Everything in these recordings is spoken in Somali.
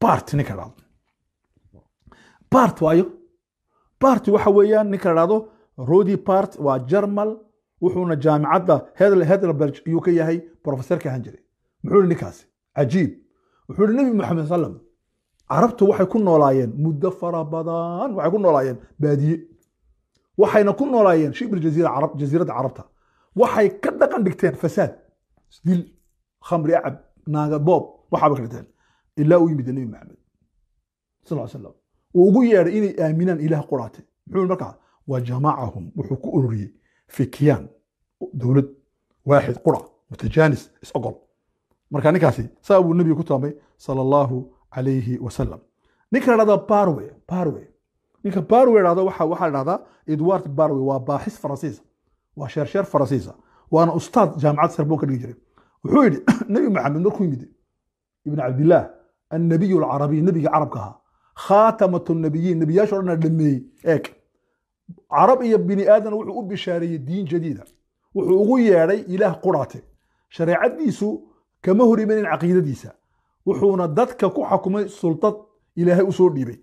bart ninka dhado bart waayo barti waxa weeyaan ninka dhado rodi bart waa jarmal wuxuuna jaamicadda hedlerberg ayuu ka yahay brofesorka ahaan jiray muxuu hi ninkaasi cajiib wuxuu hi nebi moxamed sallam carabtu waxay ku noolaayeen muddo fara badan waxay ku noolaayeen baadiye waxayna ku noolaayeen shibir jasiiradda carabta waxay ka dhaqan dhigteen fasaad dil khamri acab naaga boob waxaaba ka dhigteen ilaa u yimida nebi maxamed sal slam wuu ugu yeedhay inay aaminaan ilaah quraate muxuu markaa wa jamacahum wuxuu ku ururiyey fikiyaan dowlad waaxid qura mutajaanis isogol marka ninkaasi saa buu nebiga ku taamay sala allahu calayhi wasalam ninka la barwe barwe ninka barwe dhahda waxa la dhahdaa edward barwe waa baaxis faransiisa waa sheersheer faransiisa waana ustaad jaamacad sarboon ka dhigi jiray wuxuu yidhi nebi maxamed markuu yimid ibn cabdillaah annabiy alcarabiy nebigii carabka ahaa khaatamat nabiyiin nebiyaasha o dhameeyey eeg carab iyo bini aadan wuxuu u bishaareeyey diin jadiida wuxuu ugu yeedhay ilaah quraate shareecadiisu kama hor horimanin caqiidadiisa wuxuuna dadka ku xakumay sultad ilaahay usoo dhiibay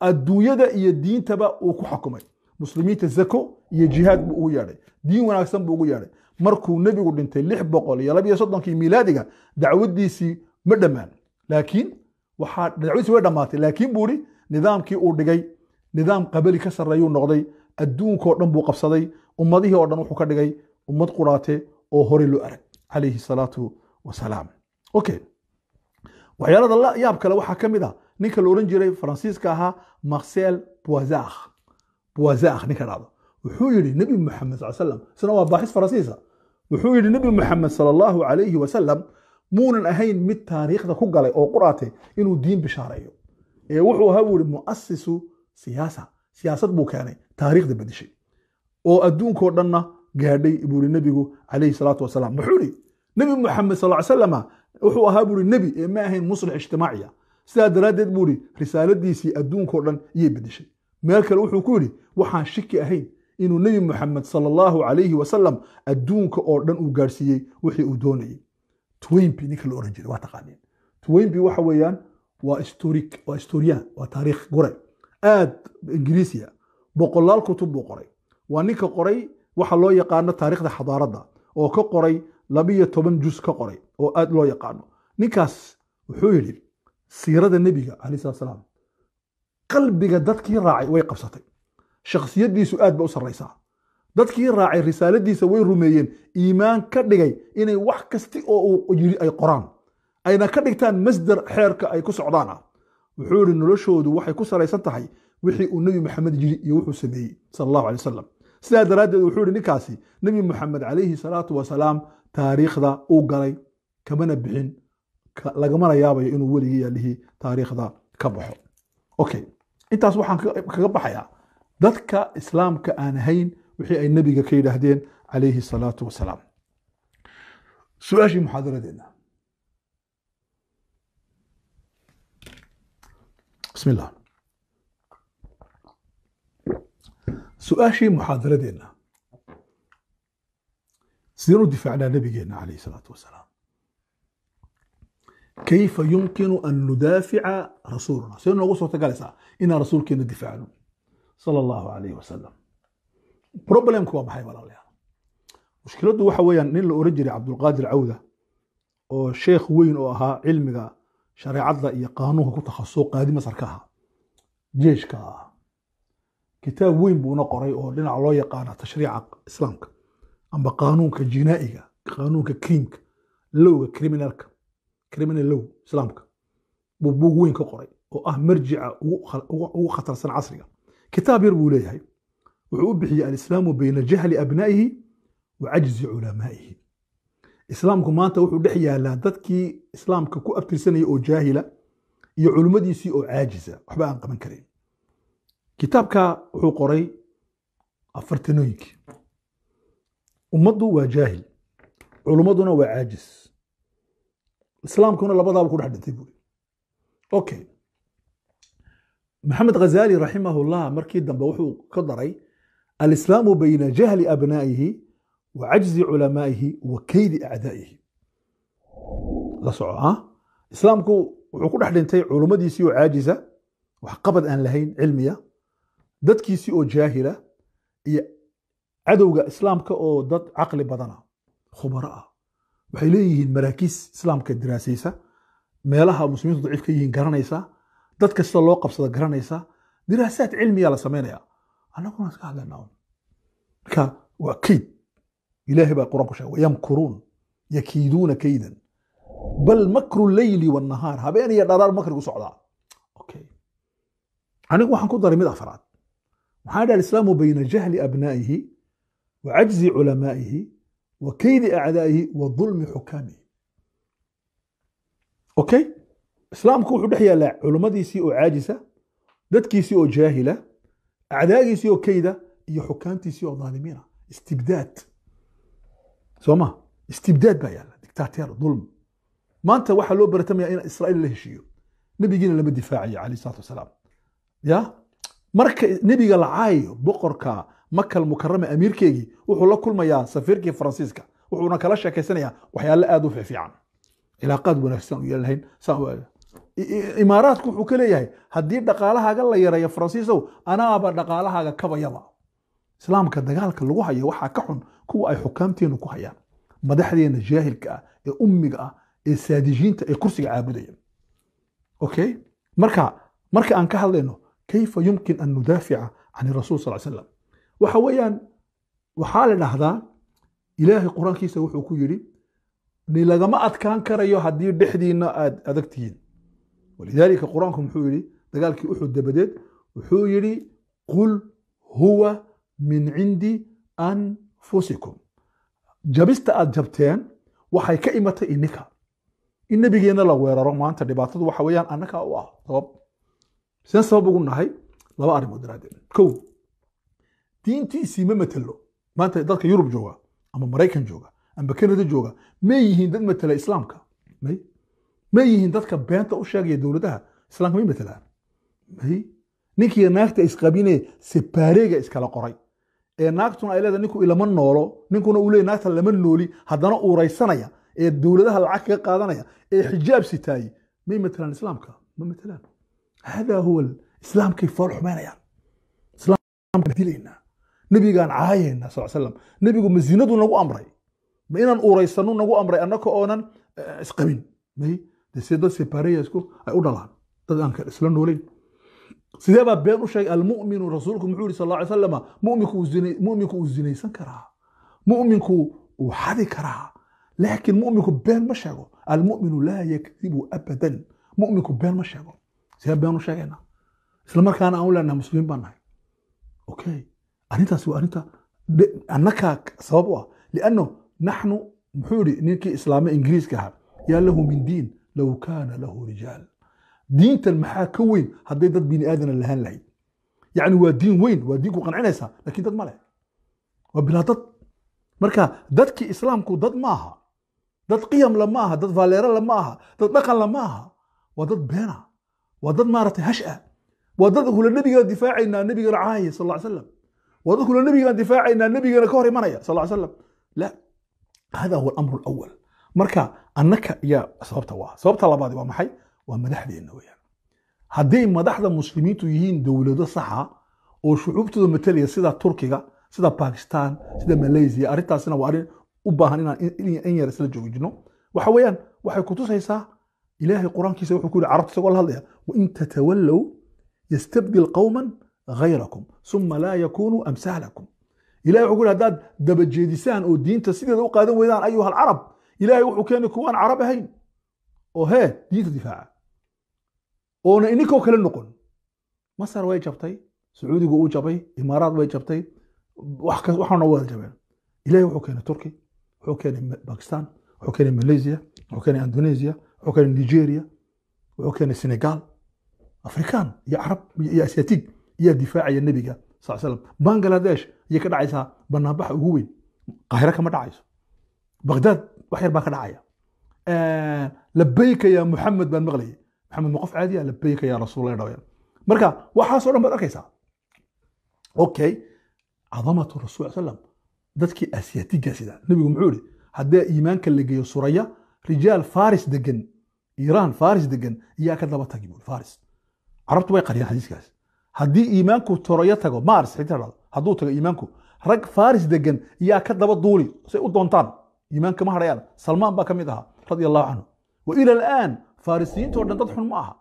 adduunyada iyo diintaba uu ku xakumay muslimiinta zako iyo jihaad buu ugu yeedhay diin wanaagsan buu ugu yeedhay markuu nebigu dhintay lix boqol iyo labiyo soddonkii miilaadiga dacwadiisii ma dhammaan laakiin waxaa dhinacdiisi way dhammaatay laakiin buu ihi nidaamkii uu dhigay nidaam qabeli ka sarreeyuu noqday adduunkoo dhan buu qabsaday ummadihii oo dhan wuxuu ka dhigay ummad quraate oo hore loo arag calayhi salaatu wasalaam okay waxyaalada la yaab kale waxaa ka mid ah ninka la oran jiray faransiiska ahaa marcel boisar boisar ninka dhacdo wuxuu yidhi nebi moxamed sal slam isna waa baaxis faransiisa wuxuu yidhi nebi muxamed sal allahu calayhi wasalam muunan ahayn mid taariikhda ku galay oo quraate inuu diin bishaareeyo ee wuxuu ahaa buu ihi muasisu siyaasa siyaasad buu keenay taariikhda bedeshay oo adduunkoo dhanna gaadhay buuhi nebigu calayhi salaatu wasalaam wuxuu ihi nebi moxamed sal salama wuxuu ahaa buuhi nebi ee ma ahayn muslix ijtimaaciya sidaa daraaddeed buu ihi risaaladiisii adduunkoo dhan iyay bedeshay meel kale wuxuu ku yidhi waxaan shiki ahayn inuu nebi moxamed sal allahu calayhi wasalam adduunka oo dhan uu gaadhsiiyey wixii uu doonayay twemby ninka la oran jiray waa taqaaniin twemby waxa weeyaan waa historic waa waa taariikh qoray aad ingiriisiya boqolaal kutub buu qoray waa ninka qoray waxa loo yaqaano taarikhda xadaaradda oo ka qoray labiyo toban jus ka qoray oo aad loo yaqaano ninkaas wuxuu yidhi siirada nebiga alayh salat salaam qalbiga dadkii raacay way qabsatay shakhsiyaddiisu aad ba u sarraysaa dadkii raacay risaaladiisa way rumeeyeen iimaan ka dhigay inay wax kasti oo uu yiri ay qoraan ayna ka dhigtaan masdar xeerka ay ku socdaana wuxuu ihi noloshoodu waxay ku salaysan tahay wixii uu nebi maxamed yiri iyo wuxuu sameeyey sal allahu alay wasalam sidaa daraaddeed wuxuu ihi ninkaasi nebi maxamed calayhi salaatu wasalaam taariikhda uu galay kamana bixin lagamana yaabayo inuu weligii yaalihii taariikhda ka baxo okay intaas waxaan kaga baxayaa dadka islaamka aan ahayn wixii ay nebiga ka yidhaahdeen calayhi salaatu wasalaam su-aashii muxaadaradeenna bismi llah su-aashii muxaadaradeenna sideen u difaacnaa nebigeenna calayhi salaatu wasalaam kayfa yumkinu an nudaafica rasuuluna sidee noogu suurta galaysaa inaan rasuulkeena difaacno sala allahu alayh wasalam problemku waa maxay walaalayaal mushkiladdu waxa weeyaan nin la oran jiray cabdulqaadir cawda oo sheekh weyn oo ahaa cilmiga shareecadda iyo qaanuunka ku takhaso qaadi masar ka jeeshka kitaab weyn buuna qoray oo dhinaca loo yaqaana tashriica islaamka amba qaanuunka jinaa'iga qaanuunka kriimka lowga criminalka criminal low islaamka buu buug weyn ka qoray oo ah marjica ugu khatarsan casriga kitaab yar buu leeyahay wuxuu u bixiyey alislaamu bayna jahli abnaa'ihi wa cajzi culamaa'ihi islaamku maanta wuxuu dhex yaalaa dadkii islaamka ku abtirsanaya oo jaahila iyo culimmadiisii oo caajisa waxba aan qaban karin kitaabka wuxuu qoray afartanooyinkii ummaddu waa jaahil culummaduna waa caajis islaamkuna labadaaba ku dhex dhintay buuri okay maxamed khazali raximahullah markii dambe wuxuu ka daray alislaamu bayna jahli abnaa'ihi wa cajzi culamaa'ihi wa keydi acdaa'ihi la soco ah islaamku wuxuu ku dhex dhintay culummadiisii oo caajisa wax qabad aan lahayn cilmiya dadkiisii oo jaahila iyo cadowga islaamka oo dad caqli badana khubaro ah waxay leeyihiin maraakiis islaamka diraasaysa meelaha muslimiintu daciif ka yihiin garanaysa dad kasta loo qabsada garanaysa diraasaad cilmiya la samaynaya annaguna iska hadlana un marka waa kayd ilahay baa qur-an ku sheegay wayamkuruun yakiiduuna kaydan bal makru leyli wanahaar habeen iyo dharaar makrigu socdaa anigu waxaan ku daray mid afraad maxaa dhaha islaamu bayna jahli abnaa'ihi wa cajzi culamaa'ihi wa kaydi acdaa'ihi wa dulmi xukaamihi okay islaamku wuxuu dhex yaalaa culimmadiisii oo caajisa dadkiisii oo jaahila acdaagiisii oo kayda iyo xukaantiisii oo daalimiina istibdaad sooma istibdaad baa yaalla dictateer dulm maanta waxaa loo baratamaya in israiil la heshiiyo nebigiina lama difaacayo calayh salatu wasalaam ya marka nebiga la caayayo boqorka makal mukarame amiirkeegii wuxuu la kulmayaa safiirkii faransiiska wuxuuna kala sheekaysanayaa waxyaale aad u fiifiican cilaaqaad wanaagsan u yeelnahayn saan u imaaraadku wuxuu ka leeyahay haddii dhaqaalahaaga la yarayo faransiisow anaaba dhaqaalahaaga kabayaba islaamka dagaalka lagu hayo waxaa ka xun kuwa ay xukaamteennu ku hayaan madaxdeena jaahilka ah ee ummiga ah ee saadijiinta ee kursiga caabudaya okay marka marka aan ka hadlayno kayfa yumkin an nudaafica can rasuul sal slam waxa weeyaan waxaa la dhahdaa ilaahay qur-aankiisa wuxuu ku yidhi nilagama adkaan karayo haddii dhexdiinna aad adag tihiin walidaalika qur-aanku muxuu yidhi dagaalkii uxud dabadeed wuxuu yidhi qul huwa min cindi anfusikum jabista aad jabteen waxay ka imatay ininka in nebigeenna la weeraro maanta dhibaatadu waxa weyaan anaka u ah sabab seen sabab ugu nahay laba arrimood daraaddeed kow diintiisii ma matelo maanta dadka yurub jooga ama maraykan jooga amba kanada jooga may yihiin dad matela islaamka may ma yihiin dadka beenta u sheegaya dowladaha islaamka ma matelaan may ninkii naagta isqabine sebareega iskala qoray ee naagtuna ay leedahay ninku ilama noolo ninkuna uu leey naagta lama nooli haddana uuraysanaya ee dowladaha lacag kaga qaadanaya ee xijaab sitaaye may matelaan islaamka ma matelaan hada huwa islaamkay fool dilaynaa nebigaan caayayna sal slam nebigu ma nagu amray ma inaan uuraysano nagu amray annaka oonan eh, isqabin may si dad e ay u dhalaan dad aan isla nooleyn sidee baa been u sheegay almuminu rasuulku muxuu yihi sal ly muminku uu zinaysan karaa muminku uu xadi karaa laakiin muminku been ma sheego almuminu laa yakdibu abadan muminku been ma sheego sidee been u sheegayna isla markaana aan u leenahay muslimiin baan nahay okay arrintaas waa arrinta annakaa sabab u ah lianno naxnu muxuu yihi ninkii islaame ingiriiska ahaa yaa lahu min diin low kaana lahu rijaal diintan maxaa ka weyn hadday dad bini aadana lahaan lahayd yacni waa diin weyn waa diin ku qancinaysaa lakiin dad ma leh waa bilaa dad marka dadkii islaamku dad ma aha dad qiyamla ma aha dad vaaleerala ma aha dad dhaqanla ma aha waa dad beena waa dad maaragtay hash-a waa dad hula nebigeena difaacaynaa nebigana caaya sal ly slam waa dad hula nebigeena difaacaynaa nebigeena ka hor imanaya sal ly slam la hada huwa alamru alawal marka annaka yaa sababta u sababta labaadi waa maxay waa madaxdeenna weyaan hadday madaxda muslimiintu yihiin dowlado saxa oo shucuubtooda matalaya sida turkiga sida bakistan sida malaysia arrintaasina waa arrin u baahan inaan yar isla joojino waxa weeyaan waxay kutusaysaa ilaahay qur-aankiisa wuxuu ku yihi carabta isagoo la hadlaya wain tatawallow yastabdil qowman غayrakum suma laa yakunuu amsaalakum ilahay wuxuu ku yihi haddaad dabajeedisaan oo diinta sideeda u qaadan weydaan ayuha alcarab ilaahay wuxuu keenay kuwaan carab ahayn oo oh, hee diinta difaaca oona ininko kale noqon masar way jabtay sacuudigu uu jabay imaaraad way jabtay waxaana wada jabeen ilahay wuxuu keenay turki wuxuu keenay bakistan wuxuu keenay malaysia wuxuu keenay indonesia wuxuu keenay nigeria wuxuu keenay senegal afrikaan iyo carab iyo asiatig ayaa difaacaya nebiga sal slam bangaladesh ayay ka dhacaysaa banaanbax ugu weyn qaahiro kama dhacayso bagdaad wax yar baa ka dhacaya eh, labayka ya muxamed baan maqlayay maxamed ma qof caadiya ah, labayka ya rasuulla dhawayan marka waxaasoo dhan baad arkaysaa okay cadamatu rasul sallam dadkii asiyaatiga sida muxuu ihi haddee iimaanka la geeyo suraya rijaal faris degan iiraan faris degan iyaa ka daba tagi faris carabtu way qariyeen xadiiskaas haddii iimaanku toroyo tago mars xidhado hadduu tago iimaanku rag faris degan iyaa ka daba duuli say u doontaan yimaan kama hadhayaan salmaan baa ka mid ahaa radia allahu canhu wa ila alaan farisiyiintao dhan dad xun ma aha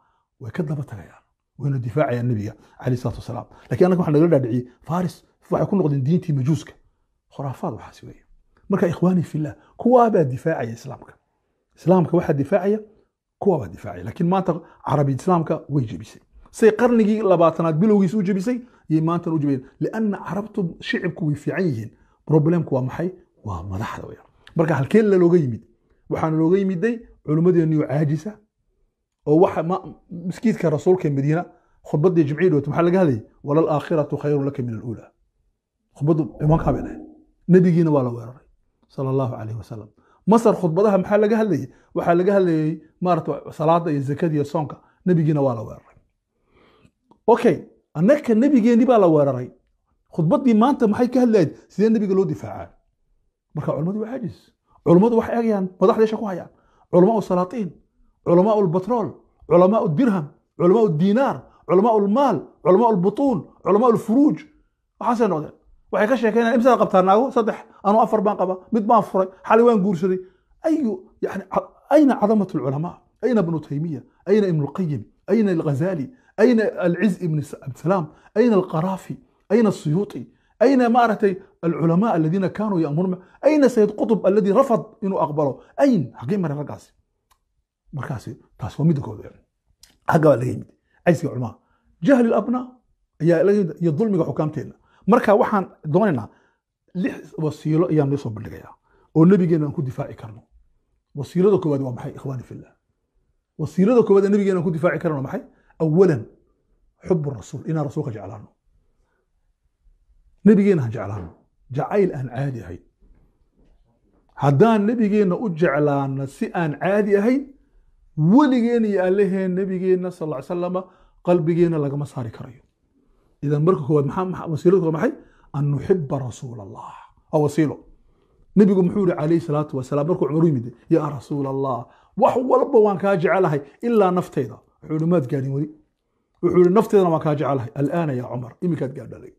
way ka daba tagayaan wayna difaacayaan nebiga calayh salatu wasalaam lakin annaga waxa nagala dhaadhiciyey faris waxay ku noqdeen diintii majuuska khuraafaad waxaasi weeye marka ikhwaani fillah kuwaabaa difaacaya islaamka islaamka waxaa difaacaya kuwaabaa difaacaya lakiin maanta carabi islaamka way jebisay say qarnigii labaatanaad bilowgiis u jebisay yay maantan u jebiyeen lianna carabtu shicibku way fiican yihiin problemku waa maxay waa madaxda weyaan marka halkee lalooga yimid waxaana looga yimiday culummadeenu caajisa oo misjiidka rasuulka madiina khudbadii jimcii dhowt maxaa laga hadlayay walal aakhiratu khayrun laka min aluula khudbaddu cimaankaa ah bay dhahayd nebigiina waa la weeraray sala allahu calayhi wasalam masar khudbadaha maxaa laga hadlayay waxaa laga hadlayay maarata salaada iyo zakada iyo soonka nebigiina waa la weeraray okay annaka nebigeenii baa la weeraray khudbaddii maanta maxay ka hadlayd sidee nebiga loo difaacaa marka culmadii waa caajis culammadu waxay eegayaan madaxdeesha ku hayaan culamaa salaatiin culamaa batrool culamaa dirham culamaa diinaar culamaa lmaal culamaa butuun culamaa furuuj waxaasay noqdeen waxay ka sheekeynayaan imsaa qabtaa naago saddex anu afar baan qaba mid baan furay xali waan guursaday ayu yani ayna cadamat alculamaa ayna ibnu taymiya ayna ibnu lqayim ayna alghazali ayna alciz ibn abdisalaam ayna alqaraafi ayna asuyuuti أين maaragtay الcلماء الذيina kanuu yأmurun أyna سيد qطب الadي rafd inuu أqبlo ayn hagee mare raggaasi markaasi taas waa midakooda agga baa laga yimid cajsiga culamaha jahli الabna ayaa laga yimid iyo dulmiga xukaamteena marka waxaan doonaynaa lix wasiilo ayaan noo soo bandhigayaa oo nebigeena aan ku difaaci karno wasiilada koowaad waa maxay ikhwaani fillah wasiilada koowaad ee nebigeena aan ku difaaci karno maxay awalan xub rasuul inaan rasuulka jeclaano nebigeenna ha jeclaano jacayl aan caadi ahayn haddaan nebigeenna u jeclaana si aan caadi ahayn weligeen iyo alleheen nebigeenna sal ly salama qalbigeenna lagama saari karayo idan marka koowaad wasiiladu waa maxay an nuxiba rasuula allah waa wasiilo nebigu muxuu yihi calayhi salaatu wasalaam markuu cumar u yimid yaa rasuul allah wax walba waan kaa jecelahay ilaa nafteyda wuxuu yihi maad gaadhin weli wuxuu yihi nafteydana waan kaa jecelahay alaana yaa cumar iminkaad gaadhalay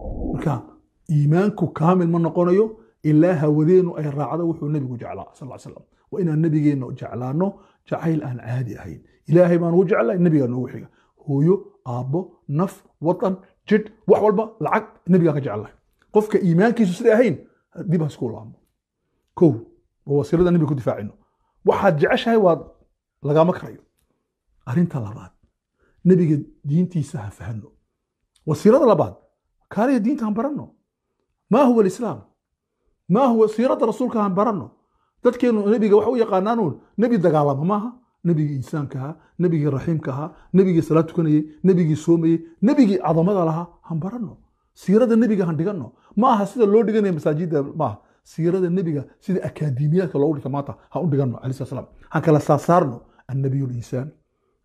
marka iimaanku kaamil ma noqonayo ilaa hawadeenu ay raacdo wuxuu nebigu jeclaa sal slam waa inaan nebigeenna jeclaano jacayl aan caadi ahayn ilaahay baan ugu jeclay nebigaa noogu xiga hooyo aabbo naf watan jidh wax walba lacag nebigaa ka jeclay qofka iimaankiisu sida ahayn dib hasku laamo ko wasirada nebiga ku difaacino waxaad jeceshahay waad lagama karayo arrinta labaad nebiga diintiisa ha fahno wasiirada labaad kaaliya diinta han baranno maa huwa alislaam maa huwa siiradda rasuulka han baranno dadkeenu nebiga wax u yaqaanaanuun nebi dagaalama maaha nebigii insaanka ahaa nebigii raxiimka ahaa nebigii salaad tukanayey nebigii soomayey nebigii cadamada lahaa han baranno siiradda nebiga han dhiganno ma sida loo dhiganaya masaajidda maaha siirada nebiga sida akaademiyaadka loogu dhigta maanta ha u dhigano alai slat slam han kala saasaarno annabiyu alinsaan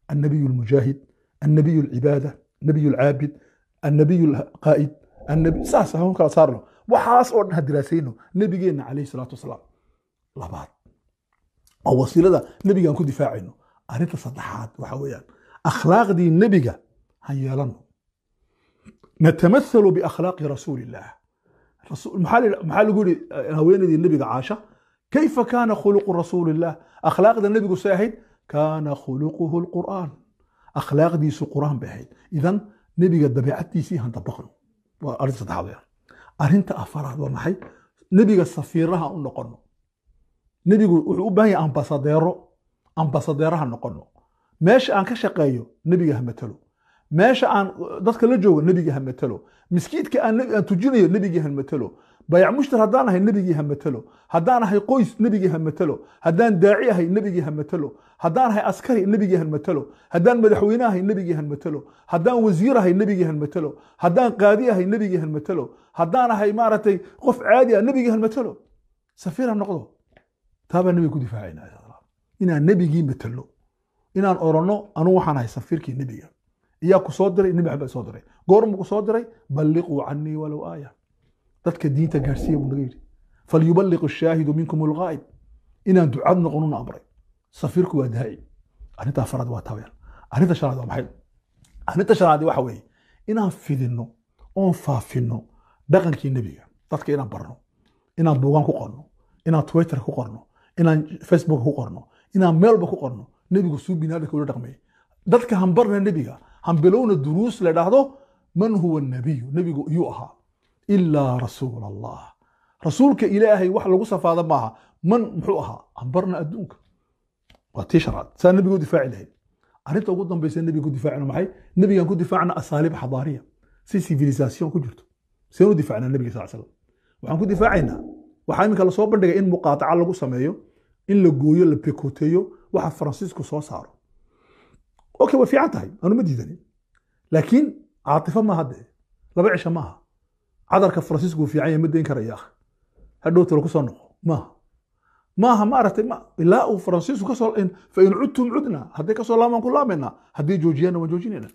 annabiyu almujaahid annabiyu alcibaada nabiyu alcaabid annabiy qaaid saas saarno waxaas oo dhan ha diraasayno nebigeenna calayh salaatu wasalaam labaad oo wasiilada nebigaan ku difaacayno arrinta saddexaad waxa weeyaan akhlaaqdii nebiga han yeelano natamahalu biakhlaaqi rasuulillaah maxaa lagu yihi eh, haweenaydii nebiga caasha kayfa kaana khuluqu rasuulillaah akhlaaqda nebigu say ahayd kaana khuluquhu lqur'aan akhlaaqdiisu qur'aan bay ahayd idan nebiga dabeecadtiisii handabaqno waa arrin saddexaad weeyaan arrinta afaraad waa maxay nebiga safiiraha u noqono nebigu wuxuu u baahan yahay ambasadeero ambasadeeraha noqono meesha aan ka shaqeeyo nebiga ha matalo meesha aan dadka la joogo nebiga ha matalo miskiidka aan tujinayo nebiga ha matalo bayac mushtar haddaan ahay nebigii hamatalo haddaan ahay qoys nebigii hamatalo haddaan daaci ahay nebigii hamatalo haddaan ahay askari nebigii hanmatalo haddaan madaxweyne ahay nebigii hanmatalo haddaan wasiir ahay nebigii hanmatalo haddaan qaadi ahay nebigii hanmatalo haddaan ahay maaragtay qof caadi ah nebigii hanmatalo safiira noqdo taabaa nebiga ku difaacayna inaan nebigii matalno inaan oranno anu waxaan ahay safiirkii nebiga iyaa ku diray nebi axmed soo diray goormuu ku diray balliquu canii walow aaya dadka diinta gaarsiiya buu naga yidhi falyubaliq ashaahidu minkum algaa'ib inaan ducad noqonuna amray safiirku waa daaci arrintaa farad waa taabayal arrinta shanaad waa maxay arrinta shanaad waxa weeye inaan fidinno oon faafinno dhaqankii nebiga dadka inaan barno inaan buugaan ku qorno inaan twitter ku qorno inaan facebook ku qorno inaan meelba ku qorno nebigu suu binaadhaka ula dhaqmeeyey dadka hanbarna nebiga hanbilowna duruus la dhahdo man huwa nabiyu nebigu iyuu ahaa ilaa rasuul allah rasuulka ilaahay wax lagu safaado maaha man muxuu ahaa ambarna adduunka waa tii sharcad saa nebiguu difaaci lahayd arrinta ugu dambaysa nebiga ku difaacina maxay nebigan ku difaacna asaaliib xadaariya si civilisation ku jirto seenu difaacnaa nebiga sal slam waxaan ku difaacaynaa waxaa iminka lasoo bandhigay in muqaataca lagu sameeyo in la gooyo la pekoteeyo waxa faransiisku soo saaro okay way fiican tahay aanu diidanin laakiin caatifo maaha dee laba cisho maaha cadarka faransiisku fiican yahay ma dayn karaya hadhow talo kusoo noqo maaha maaha maaragtay ma ilaa uu faransiisku kasoo fain cudtum cudna hadday kasoo laamaan ku laamayna haddii joojiyaanna waan joojinayna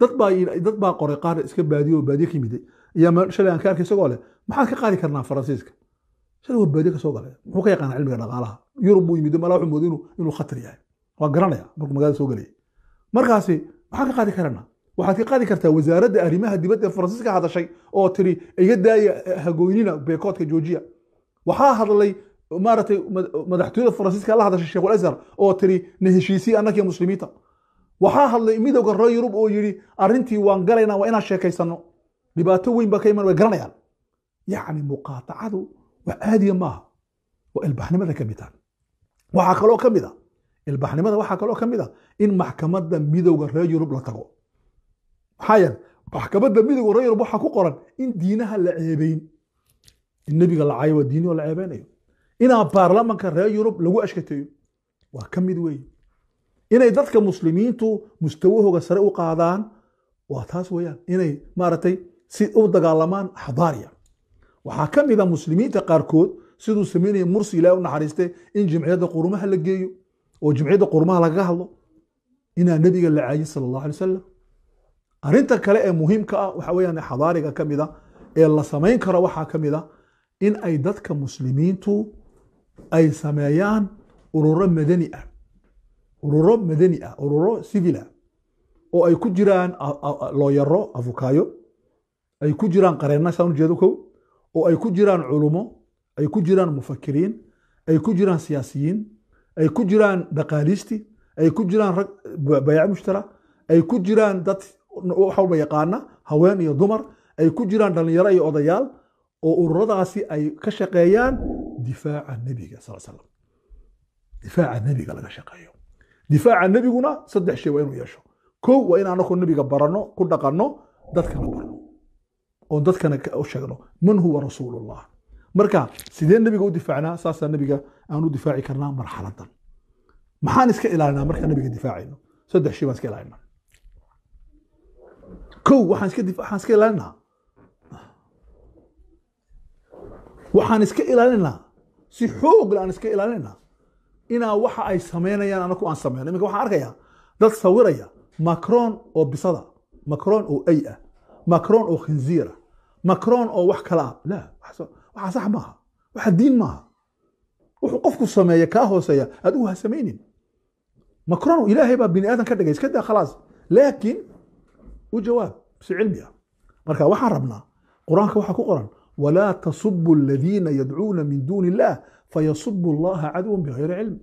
dad baa dad baa qoray qaar iska baadiyo oo ka yimiday ayaa shalay aan ka arkay isagoo leh maxaad ka qaadi karnaa faransiiska shalay waa baadiyo kasoo galay muxuu ka yaqaana cilmiga dhaqaalaha yurub buu yimid malaa wuxuu mooday inuu khatar yahay waa garanaya markuu magaalada soo gelaya markaasi maxaan ka qaadi karanaa waxaad ka qaadi kartaa wasaaradda arrimaha dibadda ee faransiiska hadashay oo tiri iga daaya hagoynina beekoodka joojiya waxaa hadlay maaratay madaxtooyada faransiiska la hadashay sheekhul azhar oo tiri na heshiisii annakii muslimiinta waxaa hadlay midowga reer yurub oo yidhi arrintii waan galaynaa waa inaan sheekaysanno dhibaato weyn baa ka iman way garanayaan yacni muqaatacadu wax caadiya maaha waa ilbaxnimada ka mid ah waxaa kaloo ka mid ah ilbaxnimada waxaa kaloo ka mid ah in maxkamadda midowga reer yurub la tago maxaayan maxkamadda midogo reer yurub waxaa ku qoran in diinaha la ceebeyn in nebiga la cayo waa diiniyoo la ceebeynayo inaa baarlamanka reer yurub lagu ashkateeyo waa ka mid weeye inay dadka muslimiintu mustawahooga sare u qaadaan waa taas weeyaan inay maaragtay si u dagaalamaan axbaariya waxaa ka mid a ah muslimiinta qaarkood siduu sameynaya mursi ilaahi u naxariistay in jimciyadda qurumaha la geeyo oo jimciyadda qurumaha lagaga hadlo inaa nebiga la caayin sala allah alay wasalam arinta kale ee muhiimka ah waxa weyaan xadaariga ka mida ah ee la samayn karo waxaa ka mid a ah in ay dadka muslimiintu ay sameeyaan ururo madani ah ururo madani ah ururo civil ah oo ay ku jiraan looyaro afukayo ay ku jiraan qareena saan ujeedo kow oo ay ku jiraan culumo ay ku jiraan mufakiriin ay ku jiraan siyaasiyiin ay ku jiraan dhaqaaliisti ay ku jiraan rag bayac mushtara ay ku jiraan dad wax yaqaana haween iyo dumar ay ku jiraan dhallinyaro iyo odayaal oo ururadaasi ay ka shaqeeyaan difaaca nebiga sal slam difaaca nebiga laga shaqeeyo difaaca nebiguna saddex shay waa inuu yeesho kow waa in anakoo nebiga barano ku dhaqanno dadkana barno oon dadkana sheegno man huwa rasuulullah marka sidee nebiga u difaacnaa saasaa nebiga aan u difaaci karnaa marxaladan maxaan iska ilaalinaa markaan nebiga difaacayno saddex shay baan iska ilaalinaa kow waxaan iska dif waxaan iska ilaalin lahaa si xoogle aan iska ilaalin inaa waxa ay samaynayaan anaku aan samayno iminka waxaan arkayaa dad sawiraya macron oo bisada macron oo ay ah macron oo khinziira macron oo wax kale ah la waxaa sax maaha waxaa diin maaha wuxuu qofku sameeya kaa hooseeya aad ugu ha samaynin macron ilaahay baa bini aadan ka dhigay iska daa khalaas laakiin u jawaab si cilmi ah marka waxaan rabnaa qur-aanka waxaa ku qoran walaa tasubu aladiina yadcuuna min duuni illaah fayasubu allaha cadowan bikayri cilmi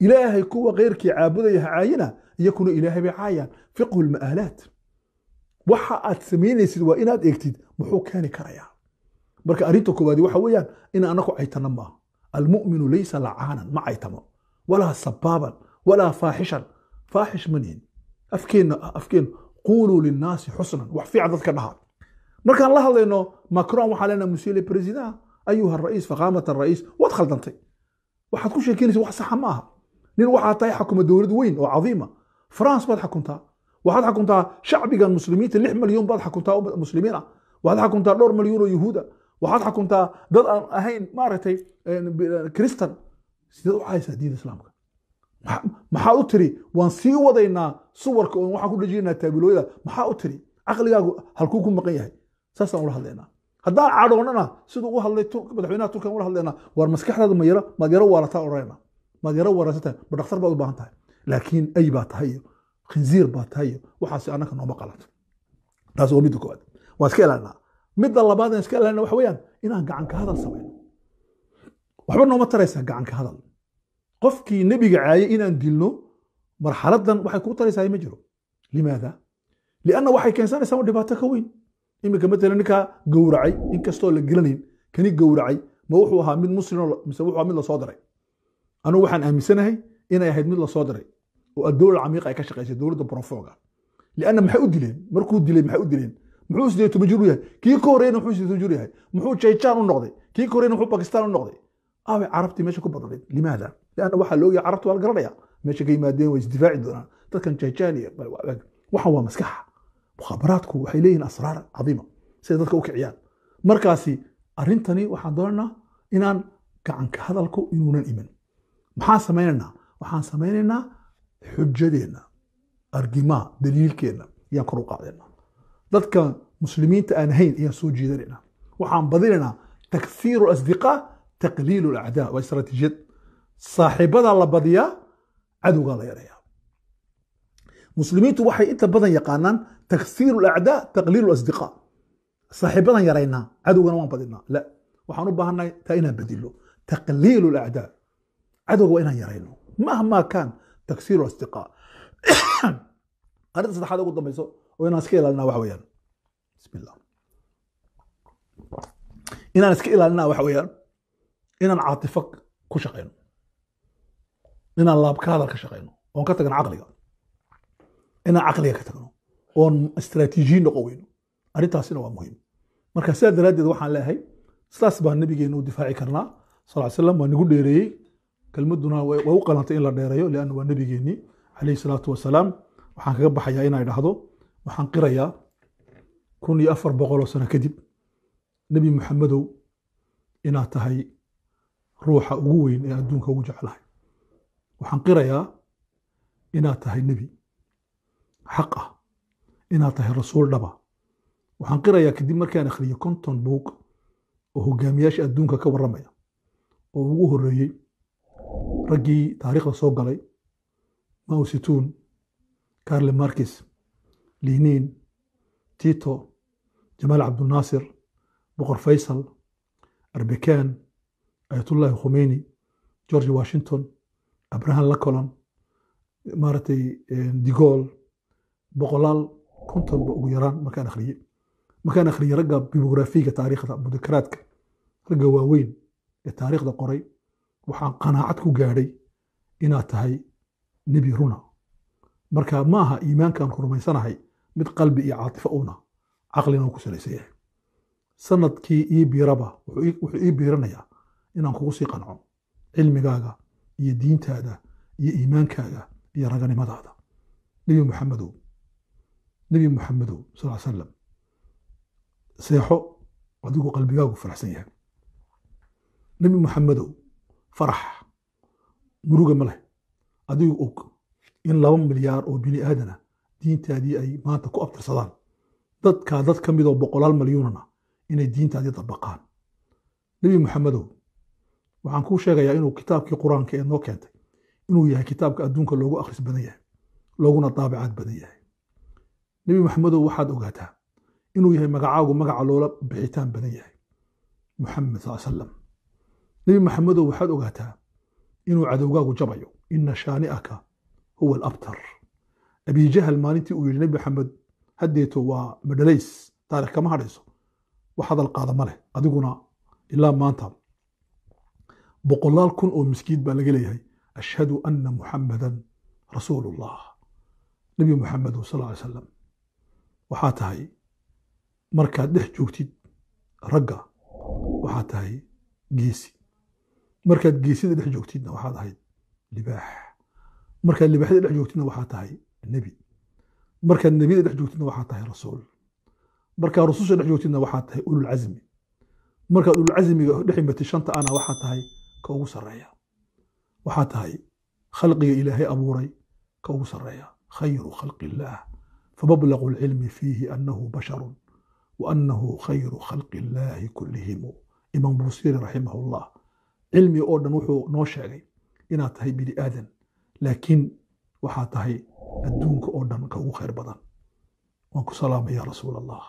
ilaahay kuwa keyrkii caabudaya ha caayina iyakuna ilaahay bay caayaan fiqhu lma'aalaat waxa aad samaynaysid waa inaad eegtid muxuu keeni karayaa marka arrinta koowaadi waxa weeyaan in anagu caytana maaha almu'minu laysa lacaanan ma caytamo walaa sabaaban walaa faaxishan faaxish manihin afkeenna afkeen quuluu linnaasi xusnan wax fiican dadka dhaha markaan la hadlayno macron waxaa leenaha monsieur le président ayuha ra'iis faqaamat ra'iis waad khaldantay waxaad ku sheekeynaysa wax saxa ma aha nin waxaad tahay xakuma dowlad weyn oo cadiima france baad xakuntaa waxaad xakuntaa shacbigan muslimiinta lix malyuun baad xakuntaa muslimiin ah waxaad xakuntaa dhowr malyuun oo yahuuda waxaad xakuntaa dad aan ahayn maaragtay kristan sidaad u caysaa diinda islaamka maxaa u tiri waan sii wadaynaa suwarka oon waxaan ku dhajinaa taabilooyada maxaa u tiri caqligaagu halkuu ku maqan yahay saasaan ula hadlaynaa haddaan cadhoonnana siduu u hadlay madaxweynaha turkiyan ula hadlaynaa waar maskaxdaada mayaro maad yaro waarataa odhanayna maad yaro waarasatahay ma dhakhtar baad u baahan tahay laakiin ay baa tahay iyo khinziir baa tahay iyo waxaasi annaka nooma qalanto taas waa midda koowaad waan iska ilaalinaa midda labaad iska ilaalinaa waxa weeyaan inaan gacanka hadal samayno waxba nooma taraysaa gacanka hadal qofkii nebiga caayay inaan dilno marxaladan waxay kuu taraysaa ma jiro limaada lianna waxay keensanaysaa dhibaato ka weyn iminka matala ninkaa gowracay in la gelanayn kani gowracay ma wuxuu ahaa mid muslim mise wuxuu mid lasoo diray anugu waxaan aaminsanahay inay ahayd mid lasoo diray oo adowla camiiqa ay ka shaqaysay dowladda brofoga lianna maxay u dileen markuu dilay maxay u dileen muxuu sideetu majruur yahay kii ka horeyna muxuu sideetu majruur yahay muxuu jayjaan u noqday kii ka horeyna muxuu bakistaan u noqday away carabtii meesha ku badnayd limaada lanna waxaa laogayaa carabti waa la garanaya meesha ka yimaadeen way isdifaaci doonaan dadkan jajaniya waxan waa maskaxa mukhaabaraadku waxay leeyihin asraar cadiima siday dadka u kiciyaan markaasi arintani waxaan doonaynaa inaan gacanka hadalku inuunan iman maxaan samaynaynaa waxaan samaynaynaa xujadeenna argimaa daliilkeenna ayaan kor u qaadayna dadka muslimiinta aan ahayn ayaan soo jiidanayna waxaan badinaynaa taksiiru asdiqaa taqliilu alacdaa waa istaraatiijiyad saaxiibadaa la badiyaa cadowgaa la yareeyaa muslimiintu waxay inta badan yaqaanaan taksiiru alacdaa taqliilu alasdiqaa saaxiibadan yaraynaa cadowgana waan badinaa la waxaan u baahannahay taa inaan bedilo taqliilu alacdaa cadowga waa inaan yarayno mahma kaan taksiiru alasdiqaa arrinta saddexaad ugu dambayso oo inaan iska ilaalina waxa weeyaan bismillah inaan iska ilaalina waxa weeyaan inaan caatifo ku shaqayno inaan laab ka hadal ka shaqayno oon ka tagno caqliga inaan caqliga ka tagno oon istraatiijiyin noqon weyno arrintaasina waa muhiim marka sidaa daraaddeed waxaan leehay sidaas baan nabigeena difaaci karnaa sal slam waa nagu dheereeyey kelmaduna way u qalantay in la dheereeyo lianna waa nabigeennii calayhi salaatu wasalaam waxaan kaga baxayaa inaa idhaahdo waxaan qirayaa kun iyo afar boqoloo sano kadib nebi maxamedow inaad tahay ruuxa ugu weyn ee adduunka ugu jeclahay waxaan qirayaa inaad tahay nebi xaq ah inaad tahay rasuul dhaba ah. waxaan qirayaa kadib markaan akhriyo conton buuq oo hogaamiyaasha adduunka ka warramaya oo ugu horreeyey raggii taariikhda soo galay mausituun carle markis liniin tito jamaal cabdunaasir boqor faysal arbekan ayatullaahi khomeyni george washington abrahan lacolon maaragtay eh, digool boqolaal kontonba ugu yaraan markaan akhriyey markaan akhriyey ragga bibografiga taariikhda mudakaraadka ragga waaweyn ee taariikhda qoray waxaan qanaacad ku gaadhay inaad tahay nebi runa marka ma aha iimaankaan rumaysanahay mid qalbi iyo caatifo una caqlina ku salaysan yahay sanadkii ii biiraba wuxuu ii biiranayaa inaan kugu sii qanco cilmigaaga iyo diintaada iyo iimaankaaga iyo raganimadaada nebi muxamedow nebi muxamedow sal salam seexo adigu qalbigaagu faraxsan yahay nebi muxamedow farax muruga ma leh adigu og in laba milyaar oo bini aadana diintaadii ay maanta ku abtirsadaan dadkaa dad ka mid oo boqolaal malyuunana inay diintaadii dabaqaan nebi muxamedow waxaan kuu sheegayaa inuu kitaabkii qur-aanka ee noo keentay inuu yahay kitaabka adduunka loogu akhris badan yahay looguna daabicaad badan yahay nebi maxamedow waxaad ogaataa inuu yahay magacaagu magaca loola bixitaan badan yahay muxamed sal salam nebi maxamedow waxaad ogaataa inuu cadowgaagu jabayo ina shaani'aka huwa alabtar abijahal maalintii uu yidhi nebi maxamed haddeeto waa madhalays taarikh kama hadhayso wax hadal qaada ma leh adiguna ilaa maanta boqolaal kun oo miskiid baa laga leeyahay ashhadu ana muxamadan rasuul اllah nebi muxamedo sal ly salam waxaa tahay markaad dhex joogtid ragga waxaa tahay geesi markaad geesida dhex joogtidna waxaad ahayd libaax markaad libaaxyada dhex joogtidna waxaa tahay nebi markaad nebiyada dhex joogtidna waxaa tahay rasuul markaad rususha dhex joogtidna waxaa tahay ululcasmi markaad ululcasmiga dhex imatid shanta ana waxaa tahay ka ugu sareeya waxaa tahay khalqiga ilaahay abuuray ka ugu sareeya khayru khalqi illaah lcilmi فمبلغ العلم فيه أنه khayru khalqi illaahi خلق الله busiri إمام بوصير cilmi oo dhan wuxuu noo sheegay inaad tahay bini aadan laakiin waxaa tahay adduunka oo dhan ka ugu khayr badan waan ku salaamay yaa rasuul allah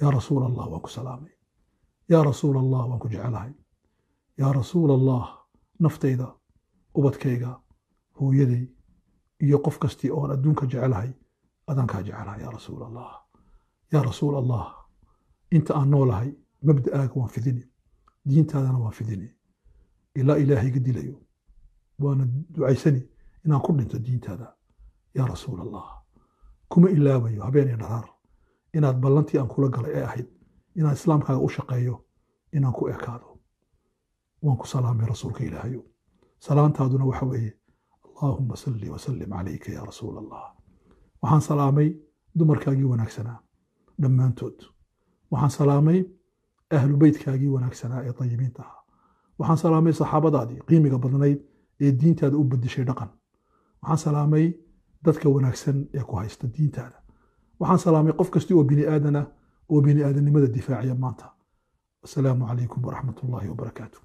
yaa rasuul allah waan ku salaamay yaa rasuul allah waan ku jeclahay yaa rasuul allah naftayda ubadkayga hooyaday iyo qof kastii oon adduunka jecelahay adaan kaa jecelaha yaa rasuul allah yaa rasuul allah inta aan noolahay mabda'aaga waan fidini diintaadana waan fidini ilaa ilaahayga dilayo waana ducaysani inaan ku dhinto diintaada yaa rasuul allah kuma ilaabayo habeenii dharaar inaad ballantii aan kula galay ee ahayd inaan islaamkaaga u shaqeeyo inaan ku ekaado waan ku salaamay rasuulka ilaahayo salaantaaduna waxa weeye allaahuma salli wasallim calayka yaa rasuul allah waxaan salaamay dumarkaagii wanaagsanaa dhammaantood waxaan salaamay ahlu beytkaagii wanaagsanaa ee dayibiinta ahaa waxaan salaamay saxaabadaadii qiimiga badnayd ee diintaada u bedeshay dhaqan waxaan salaamay dadka wanaagsan ee ku haysta diintaada waxaan salaamay qof kastii oo bini ah oo bini aadannimada difaaciya maanta asalaamu calaykum waraxmat ullaahi